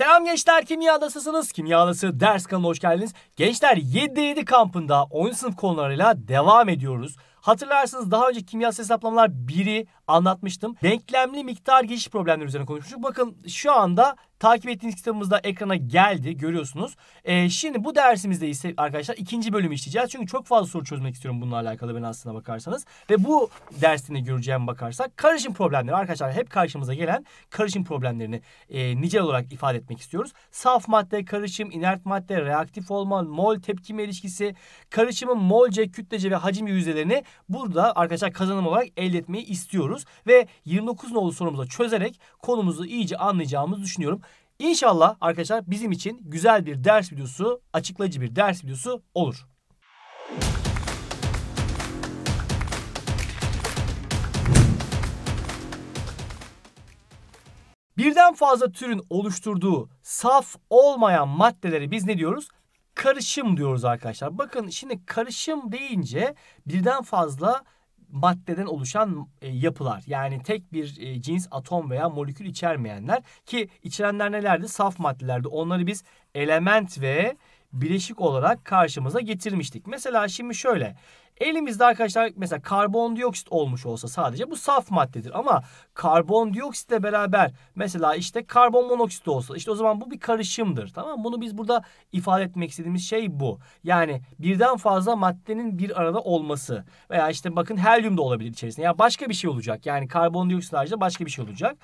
Selam gençler kimyalısısınız? Kimyalısı ders kanalına hoş geldiniz. Gençler 7-7 kampında 10 sınıf konularıyla devam ediyoruz. Hatırlarsınız daha önce kimyasal hesaplamalar 1'i anlatmıştım. Denklemli miktar geçiş problemleri üzerine konuşmuştuk. Bakın şu anda takip ettiğiniz kitabımızda ekrana geldi görüyorsunuz. Ee, şimdi bu dersimizde ise arkadaşlar ikinci bölümü işleyeceğiz. Çünkü çok fazla soru çözmek istiyorum bununla alakalı ben aslına bakarsanız. Ve bu dersini göreceğim bakarsak karışım problemleri arkadaşlar hep karşımıza gelen karışım problemlerini e, nicel olarak ifade etmek istiyoruz. Saf madde, karışım, inert madde, reaktif olma, mol tepkime ilişkisi, karışımın molce, kütlece ve hacim yüzdelerini Burada arkadaşlar kazanım olarak elde etmeyi istiyoruz. Ve 29 nolu sorumuza çözerek konumuzu iyice anlayacağımızı düşünüyorum. İnşallah arkadaşlar bizim için güzel bir ders videosu, açıklayıcı bir ders videosu olur. Birden fazla türün oluşturduğu saf olmayan maddeleri biz ne diyoruz? karışım diyoruz arkadaşlar. Bakın şimdi karışım deyince birden fazla maddeden oluşan e, yapılar. Yani tek bir e, cins atom veya molekül içermeyenler ki içerenler nelerdi? Saf maddelerdi. Onları biz element ve bileşik olarak karşımıza getirmiştik. Mesela şimdi şöyle Elimizde arkadaşlar mesela karbondioksit olmuş olsa sadece bu saf maddedir. Ama karbondioksitle beraber mesela işte karbon monoksit olsa işte o zaman bu bir karışımdır. Tamam Bunu biz burada ifade etmek istediğimiz şey bu. Yani birden fazla maddenin bir arada olması veya işte bakın helyum da olabilir içerisinde. Ya yani başka bir şey olacak. Yani karbondioksit haricinde başka bir şey olacak.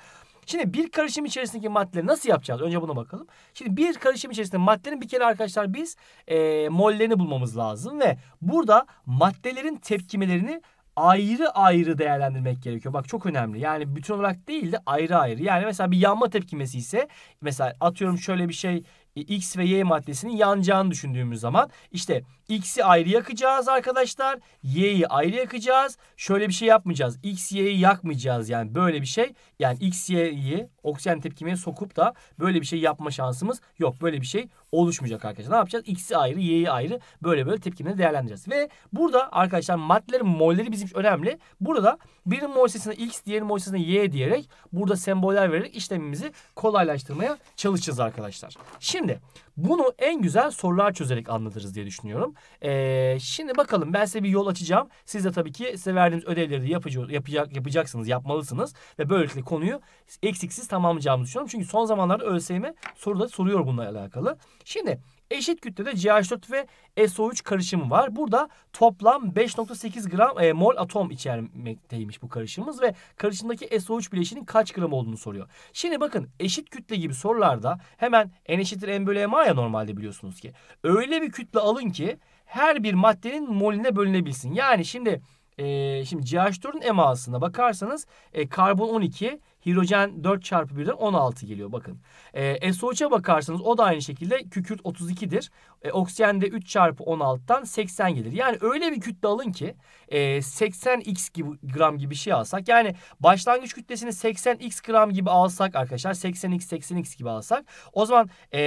Şimdi bir karışım içerisindeki maddeleri nasıl yapacağız? Önce buna bakalım. Şimdi bir karışım içerisinde maddenin bir kere arkadaşlar biz e, mollerini bulmamız lazım ve burada maddelerin tepkimelerini ayrı ayrı değerlendirmek gerekiyor. Bak çok önemli. Yani bütün olarak değil de ayrı ayrı. Yani mesela bir yanma tepkimesi ise mesela atıyorum şöyle bir şey e, X ve Y maddesinin yanacağını düşündüğümüz zaman işte X'i ayrı yakacağız arkadaşlar. Y'yi ayrı yakacağız. Şöyle bir şey yapmayacağız. X, Y'yi yakmayacağız yani böyle bir şey. Yani X, Y'yi oksijen tepkimeye sokup da böyle bir şey yapma şansımız yok. Böyle bir şey oluşmayacak arkadaşlar. Ne yapacağız? X'i ayrı, Y'yi ayrı böyle böyle tepkimini değerlendireceğiz. Ve burada arkadaşlar maddelerin molleri bizim için önemli. Burada birinin mol sayısına X, diğerinin mol sayısına Y diyerek burada semboller vererek işlemimizi kolaylaştırmaya çalışacağız arkadaşlar. Şimdi bunu en güzel sorular çözerek anlatırız diye düşünüyorum. Ee, şimdi bakalım ben size bir yol açacağım. Siz de tabii ki size verdiğimiz ödevleri de yapıcı, yapacak, yapacaksınız, yapmalısınız. Ve böylelikle konuyu eksiksiz tamamlayacağımızı düşünüyorum. Çünkü son zamanlarda ÖSYM soruda soruyor bununla alakalı. Şimdi Eşit kütlede CH4 ve SO3 karışımı var. Burada toplam 5.8 gram e, mol atom içermekteymiş bu karışımımız ve karışımdaki SO3 bileşinin kaç gram olduğunu soruyor. Şimdi bakın eşit kütle gibi sorularda hemen N eşittir M bölü MA ya normalde biliyorsunuz ki. Öyle bir kütle alın ki her bir maddenin moline bölünebilsin. Yani şimdi e, şimdi CH4'ün emasına bakarsanız e, karbon 12, Hidrojen 4 çarpı 1'den 16 geliyor bakın. E, ee, SO3'e bakarsanız o da aynı şekilde kükürt 32'dir. E, ee, oksijen de 3 çarpı 16'dan 80 gelir. Yani öyle bir kütle alın ki e, 80x gibi, gram gibi şey alsak. Yani başlangıç kütlesini 80x gram gibi alsak arkadaşlar 80x 80x gibi alsak. O zaman e,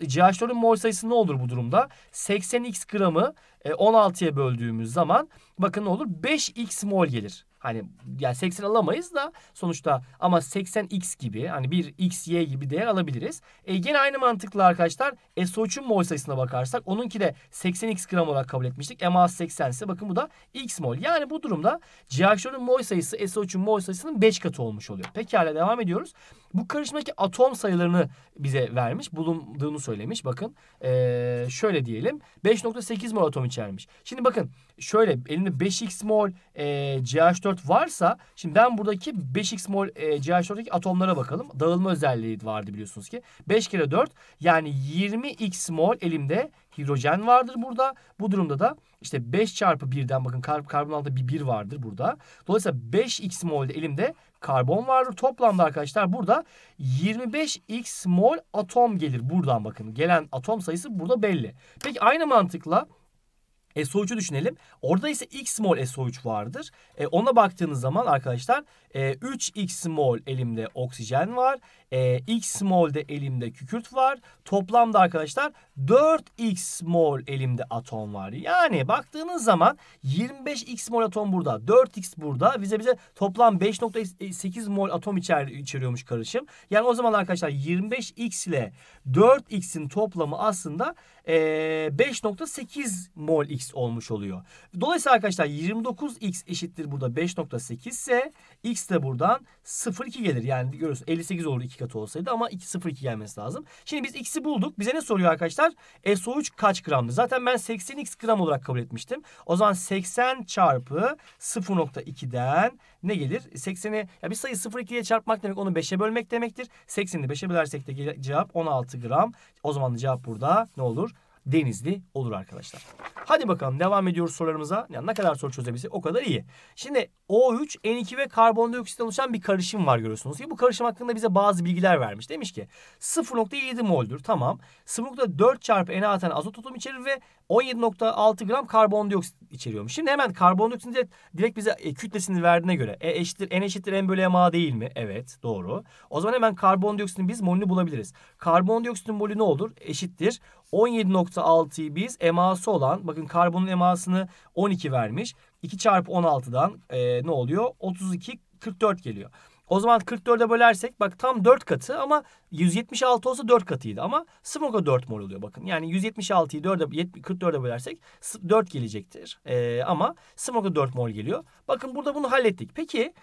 CH4'ün mol sayısı ne olur bu durumda? 80x gramı 16'ya e, böldüğümüz zaman bakın ne olur? 5x mol gelir. Hani yani 80 alamayız da sonuçta ama 80x gibi hani bir xy gibi değer alabiliriz. E, gene aynı mantıkla arkadaşlar SO3'ün mol sayısına bakarsak onunki de 80x gram olarak kabul etmiştik. MA 80 ise bakın bu da x mol. Yani bu durumda CH4'ün mol sayısı SO3'ün mol sayısının 5 katı olmuş oluyor. Pekala devam ediyoruz. Bu karışmadaki atom sayılarını bize vermiş. Bulunduğunu söylemiş. Bakın ee, şöyle diyelim. 5.8 mol atom içermiş. Şimdi bakın şöyle elinde 5x mol e, CH4 varsa şimdi ben buradaki 5x mol e, CH4'teki atomlara bakalım. Dağılma özelliği vardı biliyorsunuz ki. 5 kere 4 yani 20x mol elimde hidrojen vardır burada. Bu durumda da işte 5 çarpı 1'den bakın kar karbon altında bir 1 vardır burada. Dolayısıyla 5x molde elimde karbon vardır. Toplamda arkadaşlar burada 25x mol atom gelir buradan bakın. Gelen atom sayısı burada belli. Peki aynı mantıkla e, SO3'ü düşünelim. Orada ise X mol SO3 vardır. E, ona baktığınız zaman arkadaşlar e, 3X mol elimde oksijen var e, x mol'de elimde kükürt var. Toplamda arkadaşlar 4x mol elimde atom var. Yani baktığınız zaman 25x mol atom burada. 4x burada. Bize bize toplam 5.8 mol atom içer, içeriyormuş karışım. Yani o zaman arkadaşlar 25x ile 4x'in toplamı aslında e, ee, 5.8 mol x olmuş oluyor. Dolayısıyla arkadaşlar 29x eşittir burada 5.8 ise x de buradan 0,2 gelir. Yani görüyorsun 58 olur 2 kötü olsaydı ama 2.02 gelmesi lazım. Şimdi biz x'i bulduk. Bize ne soruyor arkadaşlar? SO3 kaç gramdı? Zaten ben 80x gram olarak kabul etmiştim. O zaman 80 çarpı 0.2'den ne gelir? 80'i ya bir sayı 0.2'ye çarpmak demek onu 5'e bölmek demektir. 80'i 5'e bölersek de cevap 16 gram. O zaman cevap burada ne olur? Denizli olur arkadaşlar. Hadi bakalım devam ediyoruz sorularımıza. Yani ne kadar soru çözebilsek o kadar iyi. Şimdi O3, N2 ve karbondioksitten oluşan bir karışım var görüyorsunuz ki bu karışım hakkında bize bazı bilgiler vermiş. Demiş ki 0.7 moldür tamam. 0.4 çarpı N atan azot atomu içerir ve 17.6 gram karbondioksit içeriyormuş. Şimdi hemen karbondioksit direkt bize e, kütlesini verdiğine göre E eşittir N eşittir M bölü MA değil mi? Evet doğru. O zaman hemen karbondioksitin biz molünü bulabiliriz. Karbondioksitin molü ne olur? Eşittir 17.6'yı biz eması olan bakın karbonun emasını 12 vermiş. 2 çarpı 16'dan e, ne oluyor? 32 44 geliyor. O zaman 44'e bölersek bak tam 4 katı ama 176 olsa 4 katıydı ama smoga 4 mol oluyor bakın. Yani 176'yı 4'e 44'e bölersek 4 gelecektir. Ee, ama smoga 4 mol geliyor. Bakın burada bunu hallettik. Peki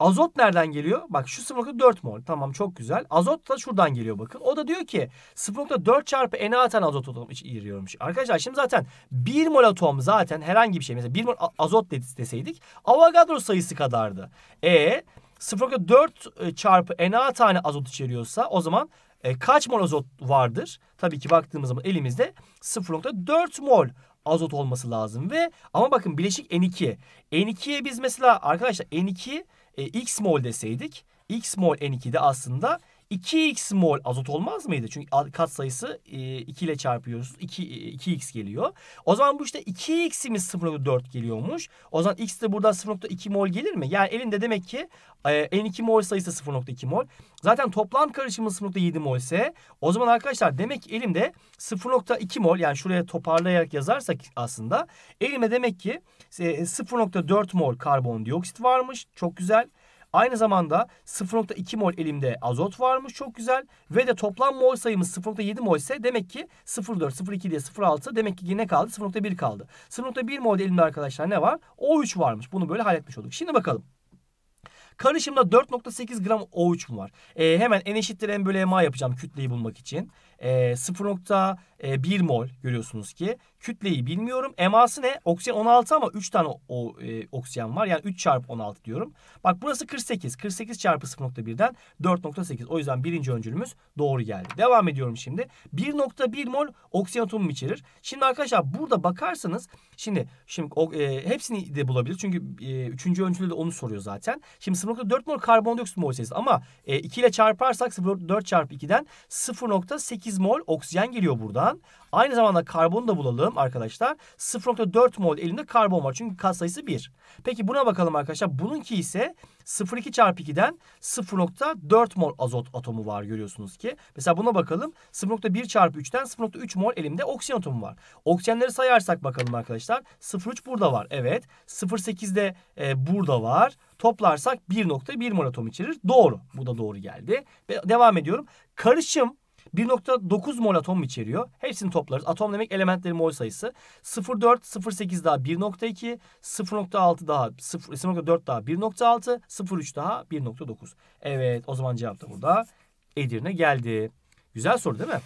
Azot nereden geliyor? Bak şu 0.4 mol. Tamam çok güzel. Azot da şuradan geliyor bakın. O da diyor ki 0.4 çarpı Na atan azot atom içeriyormuş. Arkadaşlar şimdi zaten 1 mol atom zaten herhangi bir şey. Mesela 1 mol azot deseydik Avogadro sayısı kadardı. E 0,4 e, çarpı Na tane azot içeriyorsa o zaman e, kaç mol azot vardır? Tabii ki baktığımız zaman elimizde 0,4 mol azot olması lazım ve ama bakın bileşik N2. N2'ye biz mesela arkadaşlar N2 e, X mol deseydik X mol N2'de aslında 2x mol azot olmaz mıydı? Çünkü kat sayısı 2 e, ile çarpıyoruz. 2, 2x e, geliyor. O zaman bu işte 2x'imiz 0.4 geliyormuş. O zaman x de burada 0.2 mol gelir mi? Yani elinde demek ki e, N2 mol sayısı 0.2 mol. Zaten toplam karışımı 0.7 mol ise o zaman arkadaşlar demek ki elimde 0.2 mol yani şuraya toparlayarak yazarsak aslında elimde demek ki 0.4 mol karbondioksit varmış. Çok güzel. Aynı zamanda 0.2 mol elimde azot varmış çok güzel. Ve de toplam mol sayımız 0.7 mol ise demek ki 0.4, 0.2 diye 0.6 demek ki yine kaldı 0.1 kaldı. 0.1 mol elimde arkadaşlar ne var? O3 varmış. Bunu böyle halletmiş olduk. Şimdi bakalım. Karışımda 4.8 gram O3 mu var? ee, hemen en eşittir en bölü MA yapacağım kütleyi bulmak için. E, ee, 0.1 mol görüyorsunuz ki. Kütleyi bilmiyorum. Eması ne? Oksijen 16 ama 3 tane o, e, oksijen var. Yani 3 çarpı 16 diyorum. Bak burası 48. 48 çarpı 0.1'den 4.8. O yüzden birinci öncülümüz doğru geldi. Devam ediyorum şimdi. 1.1 mol oksijen atomu içerir. Şimdi arkadaşlar burada bakarsanız şimdi şimdi o, e, hepsini de bulabilir. Çünkü e, üçüncü öncülü de onu soruyor zaten. Şimdi 0.4 mol karbondioksit mol sayısı ama e, 2 ile çarparsak 0.4 çarpı 2'den 0.8 8 mol oksijen geliyor buradan. Aynı zamanda karbonu da bulalım arkadaşlar. 0.4 mol elimde karbon var. Çünkü kat sayısı 1. Peki buna bakalım arkadaşlar. Bununki ise 0.2 çarpı 2'den 0.4 mol azot atomu var görüyorsunuz ki. Mesela buna bakalım. 0.1 çarpı 3'ten 0.3 mol elimde oksijen atomu var. Oksijenleri sayarsak bakalım arkadaşlar. 0.3 burada var. Evet. 0.8 de e, burada var. Toplarsak 1.1 mol atom içerir. Doğru. Bu da doğru geldi. Ve devam ediyorum. Karışım 1.9 mol atom içeriyor. Hepsini toplarız. Atom demek elementlerin mol sayısı. 0.4, 0.8 daha 1.2, 0.6 daha 0.4 e, daha 1.6, 0.3 daha 1.9. Evet o zaman cevap da burada Edirne geldi. Güzel soru değil mi?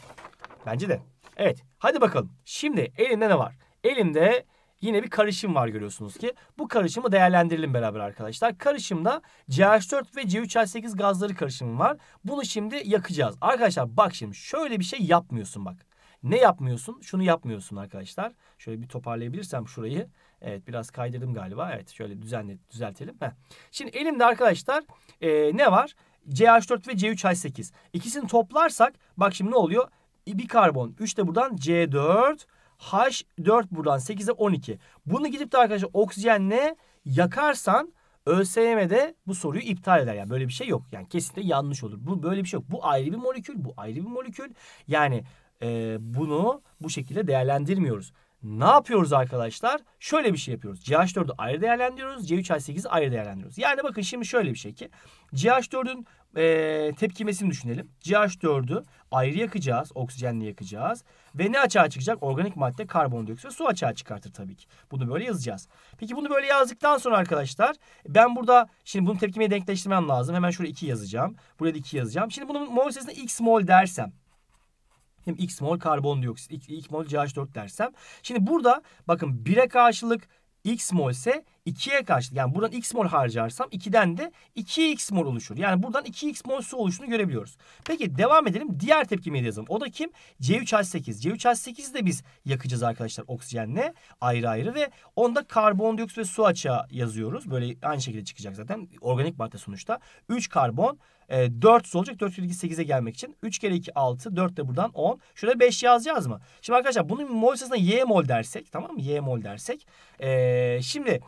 Bence de. Evet hadi bakalım. Şimdi elimde ne var? Elimde yine bir karışım var görüyorsunuz ki. Bu karışımı değerlendirelim beraber arkadaşlar. Karışımda CH4 ve C3H8 gazları karışımı var. Bunu şimdi yakacağız. Arkadaşlar bak şimdi şöyle bir şey yapmıyorsun bak. Ne yapmıyorsun? Şunu yapmıyorsun arkadaşlar. Şöyle bir toparlayabilirsem şurayı. Evet biraz kaydırdım galiba. Evet şöyle düzenle, düzeltelim. Heh. Şimdi elimde arkadaşlar ee, ne var? CH4 ve C3H8. İkisini toplarsak bak şimdi ne oluyor? Bir karbon. 3 de buradan C4 H 4 buradan 8'e 12. Bunu gidip de arkadaşlar oksijenle yakarsan ÖSYM'de bu soruyu iptal eder. Yani böyle bir şey yok. Yani kesinlikle yanlış olur. Bu böyle bir şey yok. Bu ayrı bir molekül, bu ayrı bir molekül. Yani e, bunu bu şekilde değerlendirmiyoruz. Ne yapıyoruz arkadaşlar? Şöyle bir şey yapıyoruz. CH4'ü ayrı değerlendiriyoruz. C3H8'i ayrı değerlendiriyoruz. Yani bakın şimdi şöyle bir şey ki CH4'ün e, tepkimesini düşünelim. CH4'ü ayrı yakacağız. Oksijenle yakacağız. Ve ne açığa çıkacak? Organik madde karbondioksit ve su açığa çıkartır tabii ki. Bunu böyle yazacağız. Peki bunu böyle yazdıktan sonra arkadaşlar ben burada şimdi bunu tepkimeye denkleştirmem lazım. Hemen şuraya 2 yazacağım. Buraya da 2 yazacağım. Şimdi bunun mol sayısını x mol dersem hem x mol karbondioksit, x, x mol CH4 dersem. Şimdi burada bakın 1'e karşılık x mol ise 2'ye karşı yani buradan x mol harcarsam 2'den de 2x mol oluşur. Yani buradan 2x mol su oluşunu görebiliyoruz. Peki devam edelim. Diğer tepkimeyi de yazalım. O da kim? C3H8. C3H8'i de biz yakacağız arkadaşlar oksijenle ayrı ayrı ve onda karbondioksit ve su açığa yazıyoruz. Böyle aynı şekilde çıkacak zaten. Organik madde sonuçta. 3 karbon e, su olacak. 4 kere 2 8'e gelmek için. 3 kere 2 6. 4 de buradan 10. Şurada 5 yazacağız mı? Şimdi arkadaşlar bunun mol sayısına y mol dersek tamam mı? Y mol dersek. E, şimdi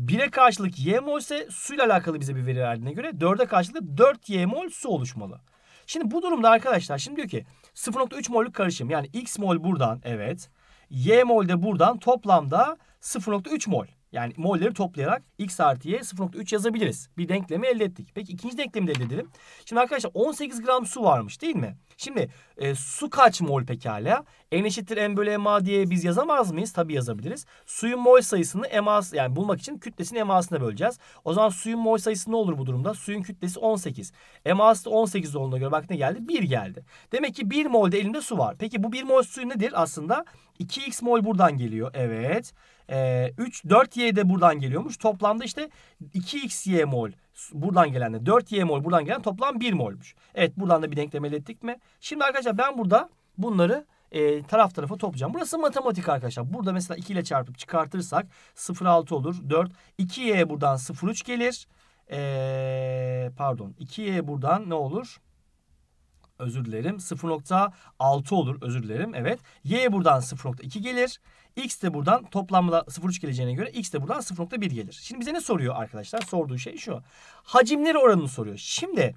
1'e karşılık y mol ise suyla alakalı bize bir veri verdiğine göre 4'e karşılık 4 y mol su oluşmalı. Şimdi bu durumda arkadaşlar şimdi diyor ki 0.3 molluk karışım yani x mol buradan evet. Y mol de buradan toplamda 0.3 mol. Yani molleri toplayarak x artı y 0.3 yazabiliriz. Bir denklemi elde ettik. Peki ikinci denklemi de elde edelim. Şimdi arkadaşlar 18 gram su varmış değil mi? Şimdi e, su kaç mol pekala? N eşittir M bölü MA diye biz yazamaz mıyız? Tabii yazabiliriz. Suyun mol sayısını MA's yani bulmak için kütlesini MA'sına böleceğiz. O zaman suyun mol sayısı ne olur bu durumda? Suyun kütlesi 18. MA'sı da 18 olduğuna göre bak ne geldi? 1 geldi. Demek ki 1 molde elinde su var. Peki bu 1 mol suyu nedir aslında? 2x mol buradan geliyor. Evet. 3 4y de buradan geliyormuş. Toplamda işte 2xy mol buradan gelen de 4y mol buradan gelen toplam 1 molmuş. Evet buradan da bir denklem elde ettik mi? Şimdi arkadaşlar ben burada bunları e, taraf tarafa toplayacağım. Burası matematik arkadaşlar. Burada mesela 2 ile çarpıp çıkartırsak 0,6 olur. 4. 2y buradan 0,3 gelir. E, pardon. 2y buradan ne olur? Özür dilerim. 0,6 olur. Özür dilerim. Evet. Y buradan 0,2 gelir. X de buradan toplamda 0,3 geleceğine göre X de buradan 0,1 gelir. Şimdi bize ne soruyor arkadaşlar? Sorduğu şey şu. Hacimleri oranını soruyor. Şimdi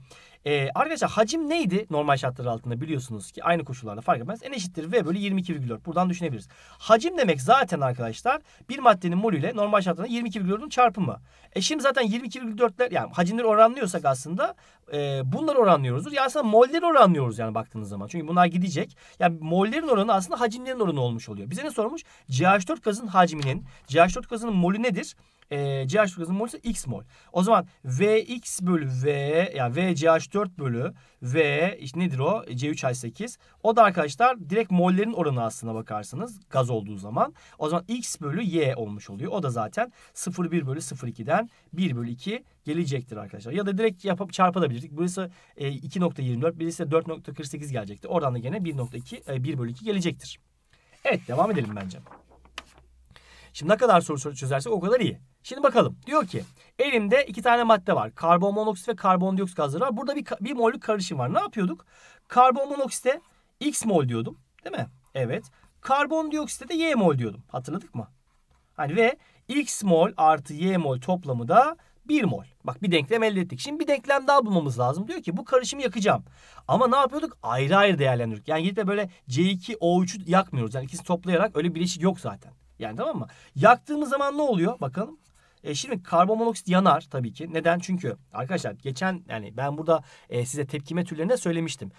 ee, arkadaşlar hacim neydi normal şartlar altında biliyorsunuz ki aynı koşullarda fark etmez. En eşittir V bölü 22,4. Buradan düşünebiliriz. Hacim demek zaten arkadaşlar bir maddenin molü ile normal şartlarda 22,4'ün çarpımı. E şimdi zaten 22,4'ler yani hacimleri oranlıyorsak aslında e, bunları oranlıyoruzdur. Ya aslında molleri oranlıyoruz yani baktığınız zaman. Çünkü bunlar gidecek. Yani mollerin oranı aslında hacimlerin oranı olmuş oluyor. Bize ne sormuş? CH4 gazın hacminin, CH4 gazının molü nedir? e, ee, CH gazının mol ise X mol. O zaman VX bölü V ya yani VCH4 bölü V işte nedir o? C3H8. O da arkadaşlar direkt mollerin oranı aslına bakarsanız gaz olduğu zaman. O zaman X bölü Y olmuş oluyor. O da zaten 0,1 bölü 0,2'den 1 bölü 2 gelecektir arkadaşlar. Ya da direkt yapıp çarpabilirdik. Burası e, 2.24 birisi de 4.48 gelecekti. Oradan da gene 1.2 e, 1 bölü 2 gelecektir. Evet devam edelim bence. Şimdi ne kadar soru çözersek o kadar iyi. Şimdi bakalım. Diyor ki elimde iki tane madde var. Karbon monoksit ve karbondioksit gazları var. Burada bir, bir mollük karışım var. Ne yapıyorduk? Karbon monoksite x mol diyordum. Değil mi? Evet. Karbondioksite de y mol diyordum. Hatırladık mı? Hani ve x mol artı y mol toplamı da 1 mol. Bak bir denklem elde ettik. Şimdi bir denklem daha bulmamız lazım. Diyor ki bu karışımı yakacağım. Ama ne yapıyorduk? Ayrı ayrı değerlendiriyorduk. Yani gidip de böyle C2O3'ü yakmıyoruz. Yani ikisini toplayarak öyle bir bileşik yok zaten. Yani tamam mı? Yaktığımız zaman ne oluyor? Bakalım. E, şimdi karbon monoksit yanar tabii ki. Neden? Çünkü arkadaşlar geçen yani ben burada e, size tepkime türlerinde söylemiştim.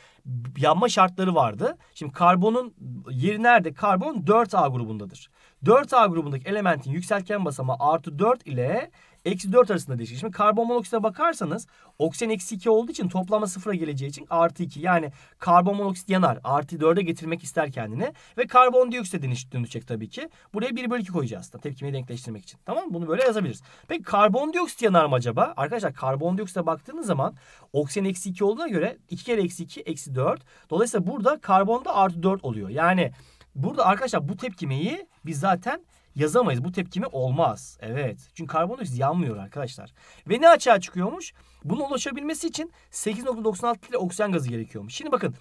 Yanma şartları vardı. Şimdi karbonun yeri nerede? Karbon 4A grubundadır. 4A grubundaki elementin yükselken basamağı artı 4 ile eksi 4 arasında değişik. Şimdi karbon monoksite bakarsanız oksijen eksi 2 olduğu için toplama sıfıra geleceği için artı 2. Yani karbon monoksit yanar. Artı 4'e getirmek ister kendini. Ve karbon karbondioksite dönüşecek tabii ki. Buraya 1 bölü 2 koyacağız. Da, tepkimeyi denkleştirmek için. Tamam mı? Bunu böyle yazabiliriz. Peki karbon dioksit yanar mı acaba? Arkadaşlar karbon dioksit'e baktığınız zaman oksijen eksi 2 olduğuna göre 2 kere eksi 2 eksi 4. Dolayısıyla burada karbonda artı 4 oluyor. Yani burada arkadaşlar bu tepkimeyi biz zaten yazamayız. Bu tepkime olmaz. Evet. Çünkü karbondioksit yanmıyor arkadaşlar. Ve ne açığa çıkıyormuş? Bunun ulaşabilmesi için 8.96 litre oksijen gazı gerekiyormuş. Şimdi bakın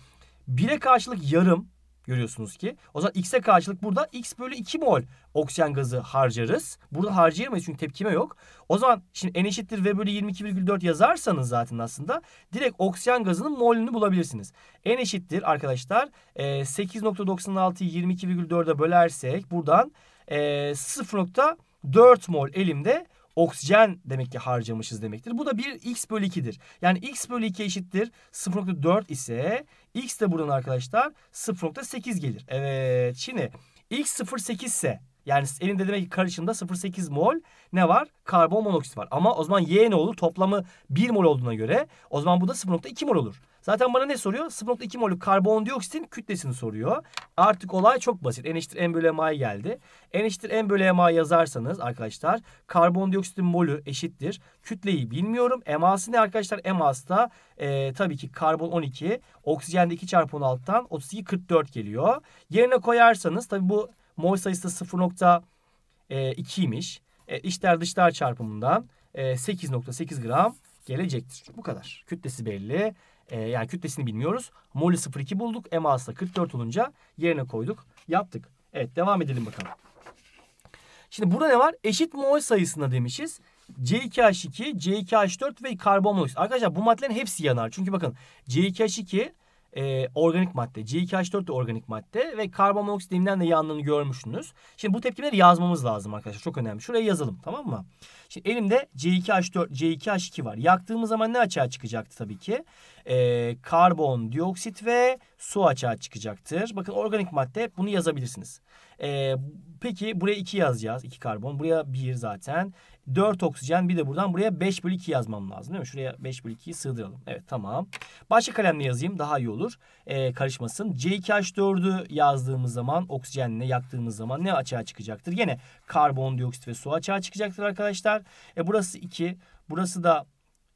1'e karşılık yarım görüyorsunuz ki. O zaman x'e karşılık burada x bölü 2 mol oksijen gazı harcarız. Burada harcayamayız çünkü tepkime yok. O zaman şimdi n eşittir v bölü 22,4 yazarsanız zaten aslında direkt oksijen gazının molünü bulabilirsiniz. n eşittir arkadaşlar 8.96'yı 22,4'e bölersek buradan e, ee, 0.4 mol elimde oksijen demek ki harcamışız demektir. Bu da bir x bölü 2'dir. Yani x bölü 2 eşittir 0.4 ise x de buradan arkadaşlar 0.8 gelir. Evet şimdi x 0.8 ise yani elinde demek ki karışımda 0.8 mol ne var? Karbon monoksit var. Ama o zaman y ne olur? Toplamı 1 mol olduğuna göre o zaman bu da 0.2 mol olur. Zaten bana ne soruyor? 0.2 molü karbondioksitin kütlesini soruyor. Artık olay çok basit. N eşittir M bölü MA'ya geldi. N eşittir M bölü MA yazarsanız arkadaşlar karbondioksitin molü eşittir. Kütleyi bilmiyorum. MA'sı ne arkadaşlar? MA'sı da e, tabii ki karbon 12. oksijen de 2 çarpı 16'dan 32 44 geliyor. Yerine koyarsanız tabii bu mol sayısı 0.2'ymiş. E, içler dışlar çarpımından 8.8 e, gram gelecektir. Bu kadar. Kütlesi belli. E, yani kütlesini bilmiyoruz. Mol'ü 0,2 bulduk. Emas'la 44 olunca yerine koyduk. Yaptık. Evet devam edelim bakalım. Şimdi burada ne var? Eşit mol sayısında demişiz. C2H2, C2H4 ve karbon monoksit. Arkadaşlar bu maddelerin hepsi yanar. Çünkü bakın C2H2 e, organik madde. C2H4 de organik madde ve karbon monoksidimden de yanlığını görmüşsünüz. Şimdi bu tepkimeleri yazmamız lazım arkadaşlar. Çok önemli. Şuraya yazalım tamam mı? Şimdi elimde C2H4, C2H2 var. Yaktığımız zaman ne açığa çıkacaktı tabii ki? E, karbon, dioksit ve su açığa çıkacaktır. Bakın organik madde bunu yazabilirsiniz. E, peki buraya 2 yazacağız. 2 karbon. Buraya 1 zaten. 4 oksijen bir de buradan buraya 5 bölü 2 yazmam lazım değil mi? Şuraya 5 bölü 2'yi sığdıralım. Evet tamam. Başka kalemle yazayım daha iyi olur. Ee, karışmasın. C2H4'ü yazdığımız zaman oksijenle yaktığımız zaman ne açığa çıkacaktır? Yine karbondioksit ve su açığa çıkacaktır arkadaşlar. E, burası 2. Burası da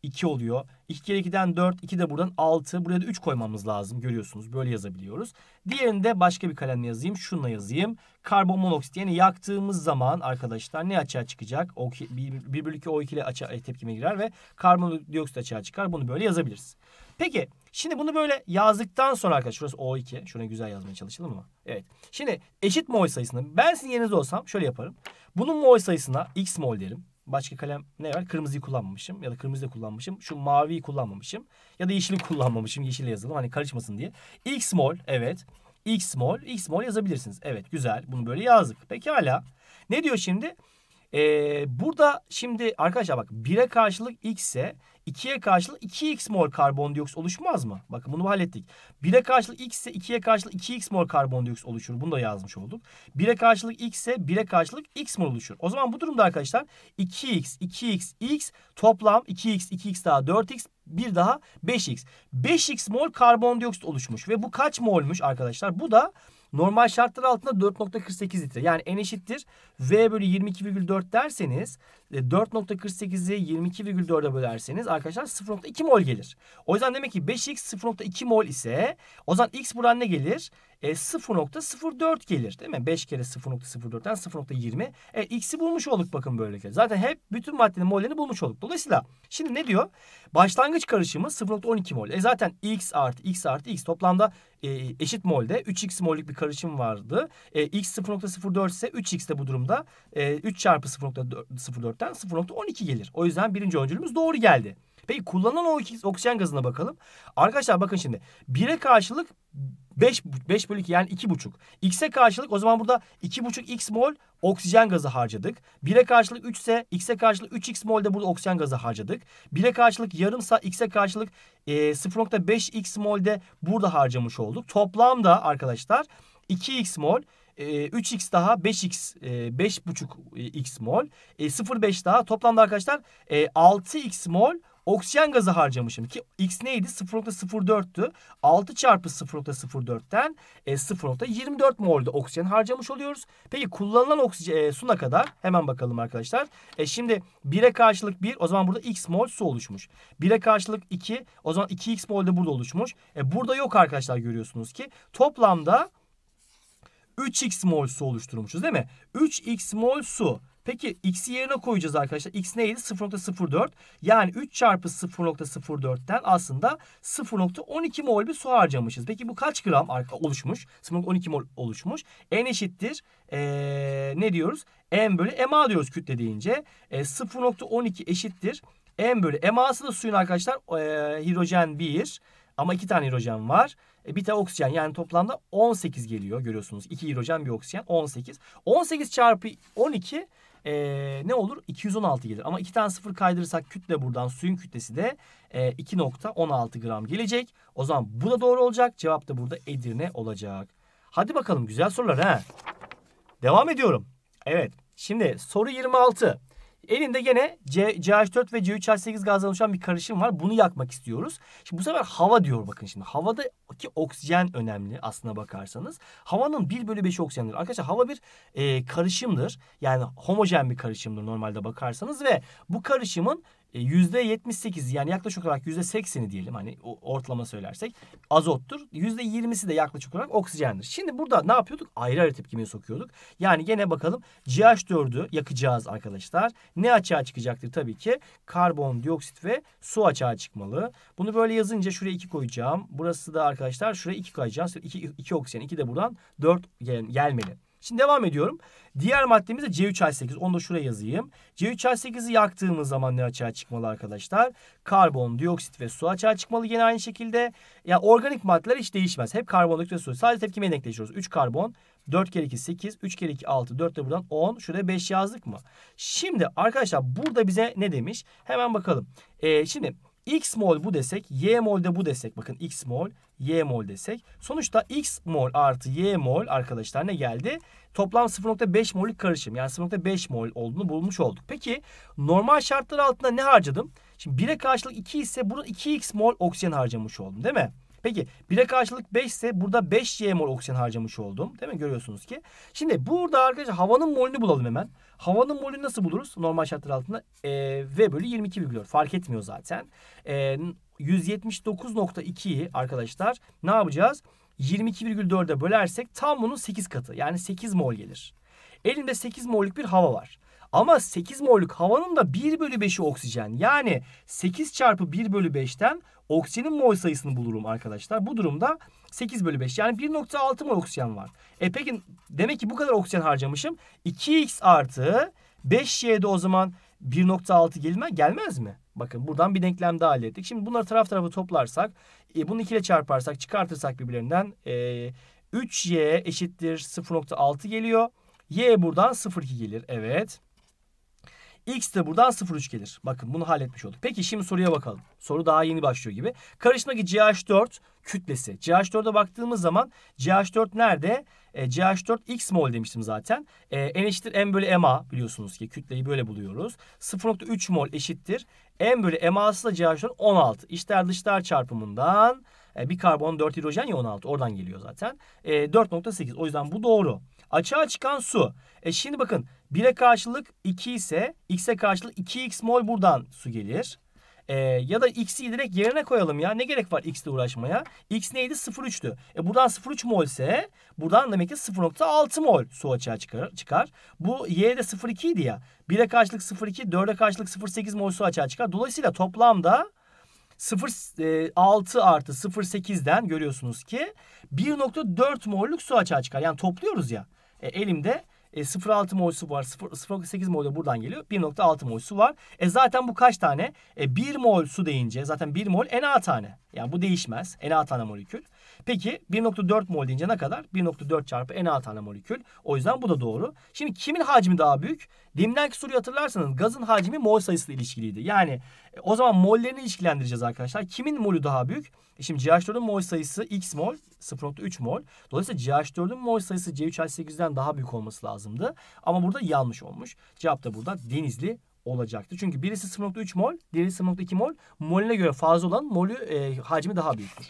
2 oluyor. 2 kere 2'den 4, 2 de buradan 6. Buraya da 3 koymamız lazım. Görüyorsunuz böyle yazabiliyoruz. Diğerini de başka bir kalemle yazayım. Şununla yazayım. Karbon monoksit yani yaktığımız zaman arkadaşlar ne açığa çıkacak? O, 1 bölü 2 O2 ile e, tepkime girer ve karbon dioksit açığa çıkar. Bunu böyle yazabiliriz. Peki şimdi bunu böyle yazdıktan sonra arkadaşlar şurası O2. Şuna güzel yazmaya çalışalım mı? Evet. Şimdi eşit mol sayısını ben sizin yerinizde olsam şöyle yaparım. Bunun mol sayısına x mol derim. Başka kalem ne var? Kırmızıyı kullanmamışım ya da kırmızı da kullanmışım. Şu maviyi kullanmamışım ya da yeşili kullanmamışım. Yeşil yazalım hani karışmasın diye. X small evet. X small, X small yazabilirsiniz. Evet güzel bunu böyle yazdık. Pekala. Ne diyor şimdi? Ee, burada şimdi arkadaşlar bak 1'e karşılık x ise 2'ye karşılık 2x mol karbondioksit oluşmaz mı? Bakın bunu hallettik. 1'e karşılık x ise 2'ye karşılık 2x mol karbondioksit oluşur. Bunu da yazmış olduk. 1'e karşılık x ise 1'e karşılık x mol oluşur. O zaman bu durumda arkadaşlar 2x, 2x, x toplam 2x, 2x daha 4x bir daha 5x. 5x mol karbondioksit oluşmuş ve bu kaç molmuş arkadaşlar? Bu da Normal şartlar altında 4.48 litre. Yani en eşittir. V bölü 22,4 derseniz 4.48'i e, 22,4'e bölerseniz arkadaşlar 0.2 mol gelir. O yüzden demek ki 5x 0.2 mol ise o zaman x buradan ne gelir? e, 0.04 gelir değil mi? 5 kere 0.04'ten 0.20. E, x'i bulmuş olduk bakın böylelikle. Zaten hep bütün maddenin mollerini bulmuş olduk. Dolayısıyla şimdi ne diyor? Başlangıç karışımı 0.12 mol. E zaten x artı x artı x toplamda e, eşit molde 3x mollik bir karışım vardı. E, x 0.04 ise 3x de bu durumda e, 3 çarpı 0.04'ten 0.12 gelir. O yüzden birinci öncülümüz doğru geldi. Peki kullanılan o oksijen gazına bakalım. Arkadaşlar bakın şimdi 1'e karşılık 5, 5 bölü 2 yani 2,5. X'e karşılık o zaman burada 2,5 X mol oksijen gazı harcadık. 1'e karşılık 3 ise X'e karşılık 3 X mol de burada oksijen gazı harcadık. 1'e karşılık yarımsa X'e karşılık e, 0.5 X mol de burada harcamış olduk. Toplamda arkadaşlar 2 X mol 3x e, daha 5x 5,5x e, e, mol. 0,5 daha toplamda arkadaşlar 6x mol oksijen gazı harcamışım ki x neydi? 0.04'tü. 6 çarpı 0.04'ten e, 0.24 mol'de oksijen harcamış oluyoruz. Peki kullanılan oksijen e, su ne kadar? Hemen bakalım arkadaşlar. E, şimdi 1'e karşılık 1 o zaman burada x mol su oluşmuş. 1'e karşılık 2 o zaman 2x mol de burada oluşmuş. E, burada yok arkadaşlar görüyorsunuz ki toplamda 3x mol su oluşturmuşuz değil mi? 3x mol su Peki x'i yerine koyacağız arkadaşlar. x neydi? 0.04. Yani 3 çarpı 0.04'ten aslında 0.12 mol bir su harcamışız. Peki bu kaç gram oluşmuş? 0.12 mol oluşmuş. N eşittir. Ee, ne diyoruz? M bölü MA diyoruz kütle deyince. E, 0.12 eşittir. M bölü MA'sı da suyun arkadaşlar e, hidrojen 1 ama 2 tane hidrojen var. E, bir tane oksijen yani toplamda 18 geliyor görüyorsunuz. 2 hidrojen bir oksijen 18. 18 çarpı 12 e, ne olur? 216 gelir. Ama iki tane sıfır kaydırırsak kütle buradan suyun kütlesi de e, 2.16 gram gelecek. O zaman bu da doğru olacak. Cevap da burada Edirne olacak. Hadi bakalım güzel sorular ha. Devam ediyorum. Evet. Şimdi soru 26. Elinde gene C, CH4 ve C3H8 gazdan oluşan bir karışım var. Bunu yakmak istiyoruz. Şimdi bu sefer hava diyor bakın şimdi. Havadaki oksijen önemli aslına bakarsanız. Havanın 1 bölü 5 oksijendir. Arkadaşlar hava bir e, karışımdır. Yani homojen bir karışımdır normalde bakarsanız. Ve bu karışımın %78 e, yani yaklaşık olarak %80'i diyelim hani ortalama söylersek azottur. %20'si de yaklaşık olarak oksijendir. Şimdi burada ne yapıyorduk? Ayrı ayrı tepkimeye sokuyorduk. Yani gene bakalım CH4'ü yakacağız arkadaşlar. Ne açığa çıkacaktır tabii ki? karbon dioksit ve su açığa çıkmalı. Bunu böyle yazınca şuraya 2 koyacağım. Burası da arkadaşlar şuraya 2 koyacağız. 2, 2 oksijen 2 de buradan 4 gel gelmeli. Şimdi devam ediyorum. Diğer maddemiz de C3H8. Onu da şuraya yazayım. C3H8'i yaktığımız zaman ne açığa çıkmalı arkadaşlar? Karbon, dioksit ve su açığa çıkmalı yine aynı şekilde. Ya yani organik maddeler hiç değişmez. Hep karbon, dioksit ve su. Sadece tepkime denkleşiyoruz. 3 karbon, 4 kere 2 8, 3 kere 2 6, 4 de buradan 10. Şuraya 5 yazdık mı? Şimdi arkadaşlar burada bize ne demiş? Hemen bakalım. Ee, şimdi X mol bu desek, Y mol de bu desek. Bakın X mol, Y mol desek. Sonuçta X mol artı Y mol arkadaşlar ne geldi? Toplam 0.5 mollik karışım. Yani 0.5 mol olduğunu bulmuş olduk. Peki normal şartlar altında ne harcadım? Şimdi 1'e karşılık 2 ise bunu 2X mol oksijen harcamış oldum değil mi? Peki 1'e karşılık 5 ise burada 5Y mol oksijen harcamış oldum. Değil mi? Görüyorsunuz ki. Şimdi burada arkadaşlar havanın molünü bulalım hemen. Havanın molünü nasıl buluruz? Normal şartlar altında e, V bölü 22,4. Fark etmiyor zaten. E, 179.2'yi arkadaşlar ne yapacağız? 22,4'e bölersek tam bunun 8 katı. Yani 8 mol gelir. Elimde 8 mol'lük bir hava var. Ama 8 mollük havanın da 1 bölü 5'i oksijen. Yani 8 çarpı 1 bölü 5'ten oksijenin mol sayısını bulurum arkadaşlar. Bu durumda 8 bölü 5 yani 1.6 mol oksijen var. E peki demek ki bu kadar oksijen harcamışım. 2x artı 5y'de o zaman 1.6 gelme, gelmez mi? Bakın buradan bir denklem daha hallettik. Şimdi bunları taraf tarafa toplarsak, e, bunu 2 ile çarparsak, çıkartırsak birbirlerinden e, 3y eşittir 0.6 geliyor. Y buradan 0.2 gelir. Evet. X de buradan 0,3 gelir. Bakın bunu halletmiş olduk. Peki şimdi soruya bakalım. Soru daha yeni başlıyor gibi. Karışımdaki CH4 kütlesi. CH4'e baktığımız zaman CH4 nerede? E, CH4 X mol demiştim zaten. E, N eşittir M bölü MA biliyorsunuz ki kütleyi böyle buluyoruz. 0.3 mol eşittir. M bölü MA'sı da CH4 16. İçler dışlar çarpımından e, bir karbon 4 hidrojen ya 16 oradan geliyor zaten. E, 4.8 o yüzden bu doğru. Açığa çıkan su. E şimdi bakın 1'e karşılık 2 ise x'e karşılık 2x mol buradan su gelir. E, ya da x'i direkt yerine koyalım ya. Ne gerek var x'le uğraşmaya? x neydi? 0,3'tü. E, buradan 0,3 mol ise buradan demek ki 0,6 mol su açığa çıkar. çıkar. Bu y'de 0,2 idi ya. 1'e karşılık 0,2, 4'e karşılık 0,8 mol su açığa çıkar. Dolayısıyla toplamda 0,6 e, artı 0,8'den görüyorsunuz ki 1,4 molluk su açığa çıkar. Yani topluyoruz ya. E, elimde e, 0.6 su var. 0.8 mol da buradan geliyor. 1.6 su var. E zaten bu kaç tane? E, 1 mol su deyince zaten 1 mol Na tane. Yani bu değişmez. Na tane molekül. Peki 1.4 mol deyince ne kadar? 1.4 çarpı en alt tane molekül. O yüzden bu da doğru. Şimdi kimin hacmi daha büyük? Demlenki soruyu hatırlarsanız gazın hacmi mol sayısıyla ilişkiliydi. Yani e, o zaman mollerini ilişkilendireceğiz arkadaşlar. Kimin molü daha büyük? E, şimdi CH4'ün mol sayısı x mol 0.3 mol. Dolayısıyla CH4'ün mol sayısı C3H8'den daha büyük olması lazımdı. Ama burada yanlış olmuş. Cevap da burada denizli olacaktı. Çünkü birisi 0.3 mol, diğeri 0.2 mol. Molüne göre fazla olan molü e, hacmi daha büyüktür.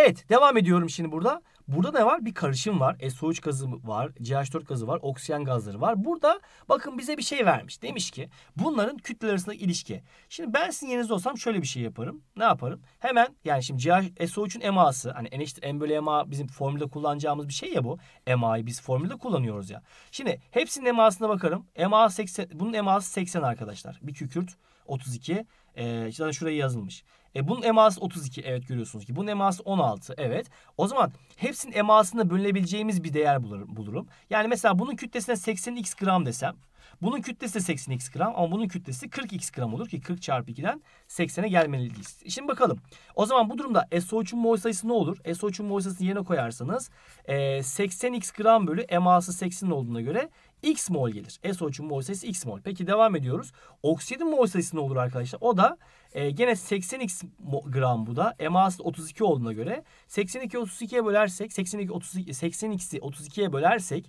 Evet devam ediyorum şimdi burada. Burada ne var? Bir karışım var. SO3 gazı var, CH4 gazı var, oksijen gazları var. Burada bakın bize bir şey vermiş. Demiş ki bunların kütleler arasındaki ilişki. Şimdi ben sizin yerinizde olsam şöyle bir şey yaparım. Ne yaparım? Hemen yani şimdi CH, SO3'ün MA'sı hani N eşittir M bölü MA bizim formülde kullanacağımız bir şey ya bu. MA'yı biz formülde kullanıyoruz ya. Şimdi hepsinin MA'sına bakarım. MA 80, bunun MA'sı 80 arkadaşlar. Bir kükürt 32. Ee, zaten şuraya yazılmış. E bunun eması 32 evet görüyorsunuz ki. Bunun eması 16 evet. O zaman hepsinin emasında bölünebileceğimiz bir değer bulurum. Yani mesela bunun kütlesine 80x gram desem. Bunun kütlesi de 80x gram ama bunun kütlesi 40x gram olur ki 40 çarpı 2'den 80'e gelmeliyiz. Şimdi bakalım. O zaman bu durumda SO3'ün mol sayısı ne olur? SO3'ün mol sayısını yerine koyarsanız 80x e, gram bölü MAsı 80'in olduğuna göre X mol gelir. SO3'ün mol sayısı X mol. Peki devam ediyoruz. Oksidin mol sayısı ne olur arkadaşlar? O da e, gene 80X gram bu da. MAsı 32 olduğuna göre 82 32'ye bölersek 82 32 80X'i 32'ye bölersek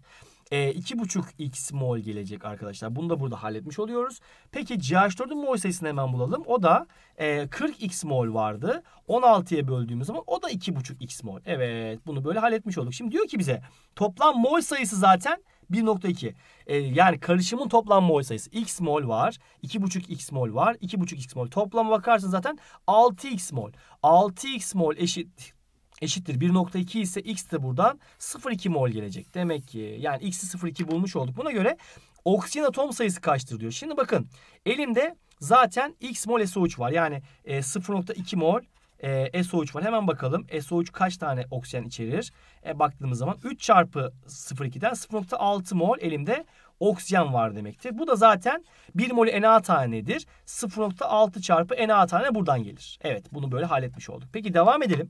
e, ee, 2,5x mol gelecek arkadaşlar. Bunu da burada halletmiş oluyoruz. Peki CH4'ün mol sayısını hemen bulalım. O da e, 40x mol vardı. 16'ya böldüğümüz zaman o da 2,5x mol. Evet bunu böyle halletmiş olduk. Şimdi diyor ki bize toplam mol sayısı zaten 1.2. E, yani karışımın toplam mol sayısı. X mol var. 2.5x mol var. 2.5x mol. Toplama bakarsın zaten 6x mol. 6x mol eşittir eşittir 1.2 ise x de buradan 0.2 mol gelecek. Demek ki yani x'i 0.2 bulmuş olduk. Buna göre oksijen atom sayısı kaçtır diyor. Şimdi bakın elimde zaten x mol SO3 var. Yani e, 0.2 mol e, SO3 var. Hemen bakalım SO3 kaç tane oksijen içerir? E, baktığımız zaman 3 çarpı 0.2'den 0.6 mol elimde oksijen var demektir. Bu da zaten 1 mol Na tanedir. 0.6 çarpı Na tane buradan gelir. Evet bunu böyle halletmiş olduk. Peki devam edelim.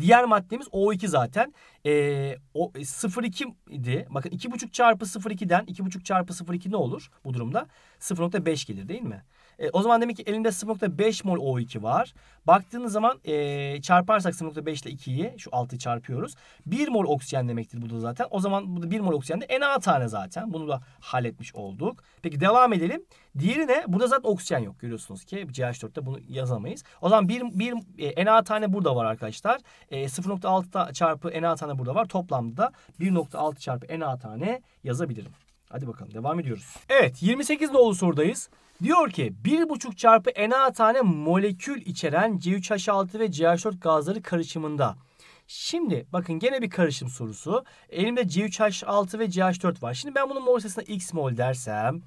Diğer maddemiz O2 zaten. Ee, e, o, 0,2 idi. Bakın 2,5 çarpı 0,2'den 2,5 çarpı 0,2 ne olur bu durumda? 0,5 gelir değil mi? E, o zaman demek ki elinde 0.5 mol O2 var. Baktığınız zaman e, çarparsak 0.5 ile 2'yi şu 6'yı çarpıyoruz. 1 mol oksijen demektir bu da zaten. O zaman bu da 1 mol oksijen de en Na tane zaten. Bunu da halletmiş olduk. Peki devam edelim. Diğeri ne? Burada zaten oksijen yok. Görüyorsunuz ki CH4'te bunu yazamayız. O zaman 1, 1 e, Na tane burada var arkadaşlar. E, 0.6 çarpı en Na tane burada var. Toplamda 1.6 çarpı en Na tane yazabilirim. Hadi bakalım devam ediyoruz. Evet 28 nolu sorudayız. Diyor ki 1,5 çarpı Na tane molekül içeren C3H6 ve CH4 gazları karışımında. Şimdi bakın gene bir karışım sorusu. Elimde C3H6 ve CH4 var. Şimdi ben bunun mol sayısına X mol dersem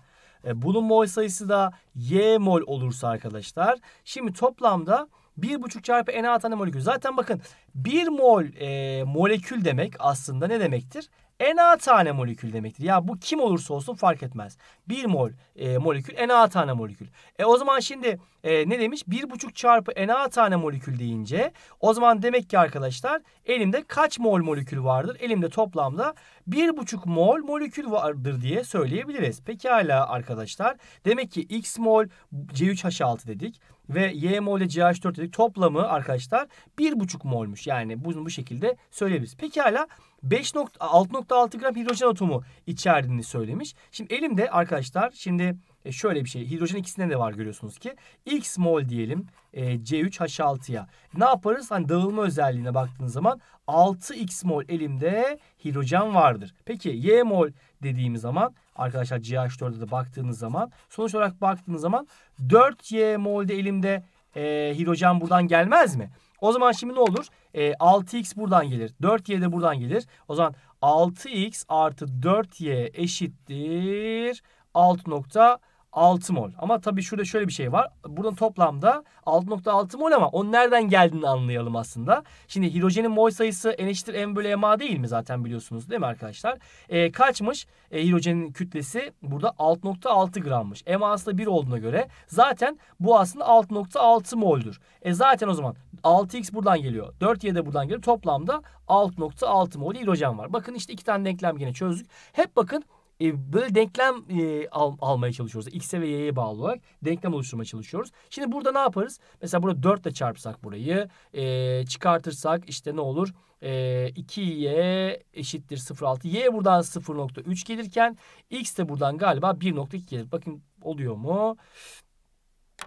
e, bunun mol sayısı da Y mol olursa arkadaşlar. Şimdi toplamda 1,5 çarpı Na tane molekül. Zaten bakın 1 mol e, molekül demek aslında ne demektir? Na tane molekül demektir. Ya bu kim olursa olsun fark etmez. 1 mol e, molekül Na tane molekül. E o zaman şimdi e, ne demiş? 1,5 çarpı Na tane molekül deyince o zaman demek ki arkadaşlar elimde kaç mol molekül vardır? Elimde toplamda 1,5 mol molekül vardır diye söyleyebiliriz. Peki hala arkadaşlar. Demek ki X mol C3H6 dedik ve Y mol ile CH4 dedik. Toplamı arkadaşlar 1,5 molmuş. Yani bunu bu şekilde söyleyebiliriz. Peki hala 5.6 gram hidrojen atomu içerdiğini söylemiş. Şimdi elimde arkadaşlar şimdi e, şöyle bir şey. Hidrojen ikisinde de var görüyorsunuz ki. X mol diyelim e, C3H6'ya. Ne yaparız? Hani dağılma özelliğine baktığınız zaman 6X mol elimde hidrojen vardır. Peki Y mol dediğimiz zaman arkadaşlar CH4'e de baktığınız zaman sonuç olarak baktığınız zaman 4Y molde elimde e, hidrojen buradan gelmez mi? O zaman şimdi ne olur? E, 6x buradan gelir. 4y de buradan gelir. O zaman 6x artı 4y eşittir 6.4 6 mol. Ama tabii şurada şöyle bir şey var. Burada toplamda 6.6 mol ama onun nereden geldiğini anlayalım aslında. Şimdi hidrojenin mol sayısı N eşittir M bölü MA değil mi zaten biliyorsunuz değil mi arkadaşlar? E, kaçmış? E, hidrojenin kütlesi burada 6.6 grammış. MA'sı da 1 olduğuna göre zaten bu aslında 6.6 moldur E zaten o zaman 6x buradan geliyor. 4y de buradan geliyor. Toplamda 6.6 mol hidrojen var. Bakın işte iki tane denklem yine çözdük. Hep bakın e, böyle denklem e, al, almaya çalışıyoruz. X'e ve Y'ye bağlı olarak denklem oluşturmaya çalışıyoruz. Şimdi burada ne yaparız? Mesela burada 4 ile çarpsak burayı e, çıkartırsak işte ne olur? E, 2Y eşittir 0.6. Y buradan 0.3 gelirken X de buradan galiba 1.2 gelir. Bakın oluyor mu?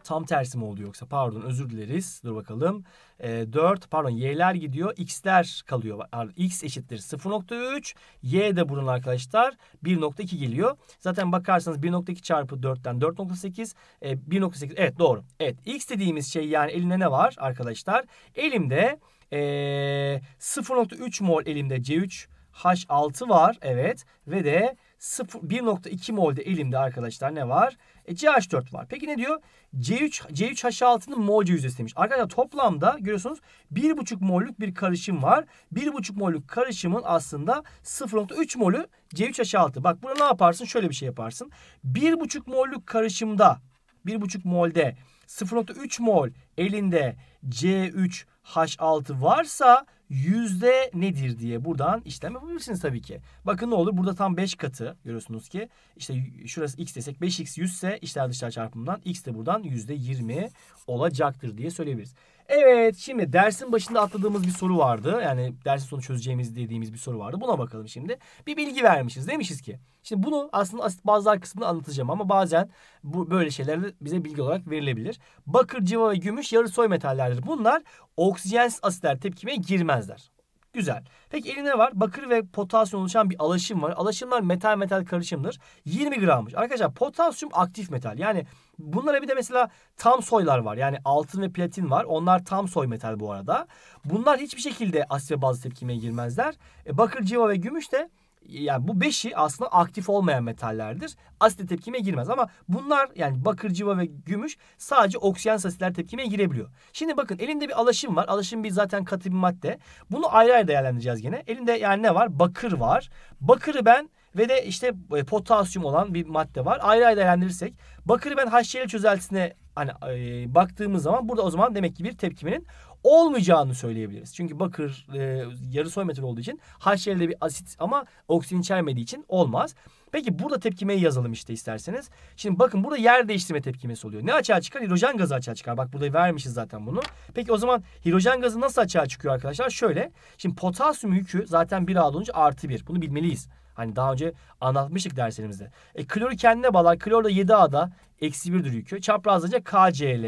Tam tersi mi oldu yoksa? Pardon özür dileriz. Dur bakalım. E, ee, 4 pardon y'ler gidiyor. X'ler kalıyor. X eşittir 0.3. Y de bunun arkadaşlar 1.2 geliyor. Zaten bakarsanız 1.2 çarpı 4'ten 4.8. E, 1.8 evet doğru. Evet X dediğimiz şey yani elinde ne var arkadaşlar? Elimde e, 0.3 mol elimde C3 H6 var evet ve de 1.2 molde elimde arkadaşlar ne var? E, CH4 var. Peki ne diyor? C3, C3H6'nın molce yüzdesi demiş. Arkadaşlar toplamda görüyorsunuz 1,5 mollük bir karışım var. 1,5 mollük karışımın aslında 0,3 molü C3H6. Bak burada ne yaparsın? Şöyle bir şey yaparsın. 1,5 mollük karışımda 1,5 molde 0,3 mol elinde C3H6 varsa yüzde nedir diye buradan işlem yapabilirsiniz tabii ki. Bakın ne olur burada tam 5 katı görüyorsunuz ki işte şurası x desek 5x 100 ise içler dışlar çarpımından x de buradan yüzde 20 olacaktır diye söyleyebiliriz. Evet şimdi dersin başında atladığımız bir soru vardı. Yani dersin sonu çözeceğimiz dediğimiz bir soru vardı. Buna bakalım şimdi. Bir bilgi vermişiz. Demişiz ki şimdi bunu aslında asit bazlar kısmını anlatacağım ama bazen bu böyle şeyler de bize bilgi olarak verilebilir. Bakır, civa ve gümüş yarı soy metallerdir. Bunlar oksijensiz asitler tepkimeye girmezler. Güzel. Peki elimde var? Bakır ve potasyum oluşan bir alaşım var. Alaşımlar metal metal karışımdır. 20 grammış. Arkadaşlar potasyum aktif metal. Yani Bunlara bir de mesela tam soylar var. Yani altın ve platin var. Onlar tam soy metal bu arada. Bunlar hiçbir şekilde asit ve bazlı tepkimeye girmezler. E, bakır, civa ve gümüş de yani bu beşi aslında aktif olmayan metallerdir. asit tepkimeye girmez ama bunlar yani bakır, civa ve gümüş sadece oksijen asitler tepkimeye girebiliyor. Şimdi bakın elinde bir alaşım var. Alaşım bir zaten katı bir madde. Bunu ayrı ayrı değerlendireceğiz gene. Elinde yani ne var? Bakır var. Bakırı ben ve de işte e, potasyum olan bir madde var. Ayrı ayrı değerlendirirsek bakırı ben HCl çözeltisine hani e, baktığımız zaman burada o zaman demek ki bir tepkiminin olmayacağını söyleyebiliriz. Çünkü bakır e, yarı soy metal olduğu için HCl'de bir asit ama oksijen içermediği için olmaz. Peki burada tepkimeyi yazalım işte isterseniz. Şimdi bakın burada yer değiştirme tepkimesi oluyor. Ne açığa çıkar? Hidrojen gazı açığa çıkar. Bak burada vermişiz zaten bunu. Peki o zaman hidrojen gazı nasıl açığa çıkıyor arkadaşlar? Şöyle. Şimdi potasyum yükü zaten bir A olunca artı bir. Bunu bilmeliyiz. Hani daha önce anlatmıştık derslerimizde. E, kloru kendine bağlar. Hani klor da 7A'da eksi 1'dir yükü. Çaprazlayınca KCl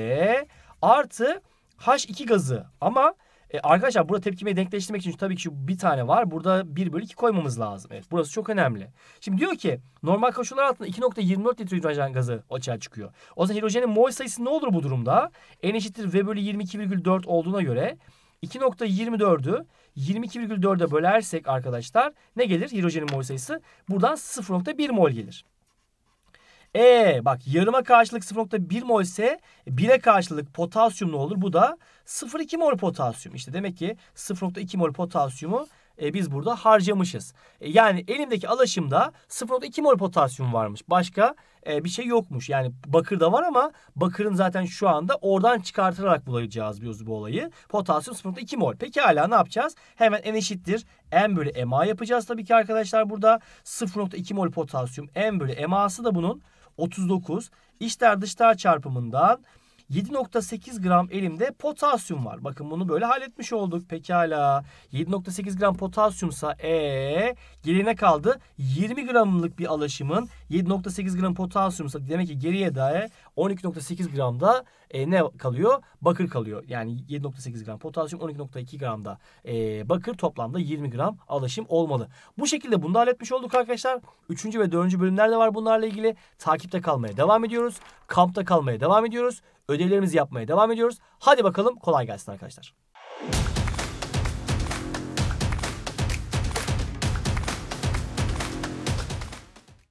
artı H2 gazı. Ama e, arkadaşlar burada tepkimeyi denkleştirmek için tabii ki şu bir tane var. Burada 1 bölü 2 koymamız lazım. Evet burası çok önemli. Şimdi diyor ki normal koşullar altında 2.24 litre hidrojen gazı açığa çıkıyor. O zaman hidrojenin mol sayısı ne olur bu durumda? N eşittir V bölü 22,4 olduğuna göre 2.24'ü 22,4'e bölersek arkadaşlar ne gelir? Hidrojenin mol sayısı buradan 0,1 mol gelir. E bak yarıma karşılık 0.1 mol ise 1'e karşılık potasyum ne olur? Bu da 0.2 mol potasyum. İşte demek ki 0.2 mol potasyumu e, biz burada harcamışız. E, yani elimdeki alaşımda 0.2 mol potasyum varmış. Başka e, bir şey yokmuş. Yani bakır da var ama bakırın zaten şu anda oradan çıkartılarak bulacağız biz bu olayı. Potasyum 0.2 mol. Peki hala ne yapacağız? Hemen n eşittir. M bölü MA yapacağız tabii ki arkadaşlar burada. 0.2 mol potasyum M bölü MA'sı da bunun 39 İçler dışlar çarpımından 7.8 gram elimde potasyum var. Bakın bunu böyle halletmiş olduk. Pekala. 7.8 gram potasyumsa e ee, geriye kaldı? 20 gramlık bir alaşımın 7.8 gram potasyumsa demek ki geriye dair 12.8 gramda e, ne kalıyor? Bakır kalıyor. Yani 7.8 gram potasyum 12.2 gramda e, bakır toplamda 20 gram alaşım olmalı. Bu şekilde bunu da halletmiş olduk arkadaşlar. 3. ve 4. bölümlerde var bunlarla ilgili. Takipte kalmaya devam ediyoruz. Kampta kalmaya devam ediyoruz. Ödevlerimizi yapmaya devam ediyoruz. Hadi bakalım kolay gelsin arkadaşlar.